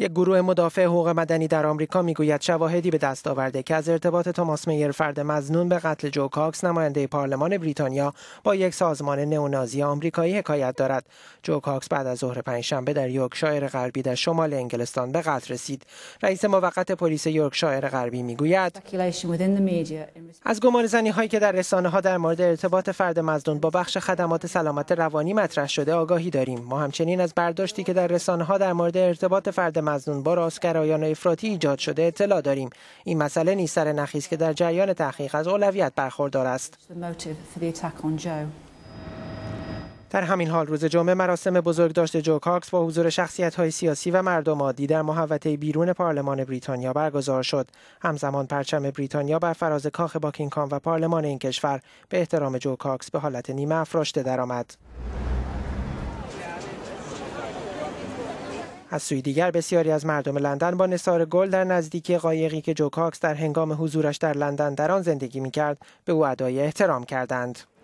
یک گروه مدافع حقوق مدنی در آمریکا میگوید شواهدی به دست آورده که از ارتباط توماس میر فرد مزنون به قتل جو کاکس نماینده پارلمان بریتانیا با یک سازمان نئونازی آمریکایی حکایت دارد جو کاکس بعد از ظهر پنجشنبه در یورکشایر غربی در شمال انگلستان به قتل رسید رئیس موقت پلیس یورکشایر غربی میگوید از گمان زنی هایی که در رسانه ها در مورد ارتباط فرد مزنون با بخش خدمات سلامت روانی مطرح شده آگاهی داریم ما همچنین از برداشتی که در رسانه ها در مورد ارتباط فرد مزنون با راستگرایان افراطی ایجاد شده اطلاع داریم این مسئله نیز سر نخیز که در جریان تحقیق از اولویت برخوردار است در همین حال روز جمعه مراسم بزرگ داشت جو کاکس با حضور شخصیت های سیاسی و مردم عادی در محوطه بیرون پارلمان بریتانیا برگزار شد همزمان پرچم بریتانیا بر فراز کاخ باکینگهام و پارلمان این کشور به احترام جو کاکس به حالت نیمه افراشته درآمد از سوی دیگر بسیاری از مردم لندن با نصار گل در نزدیکی قایقی که جوکاکس در هنگام حضورش در لندن در آن زندگی کرد به او ادای احترام کردند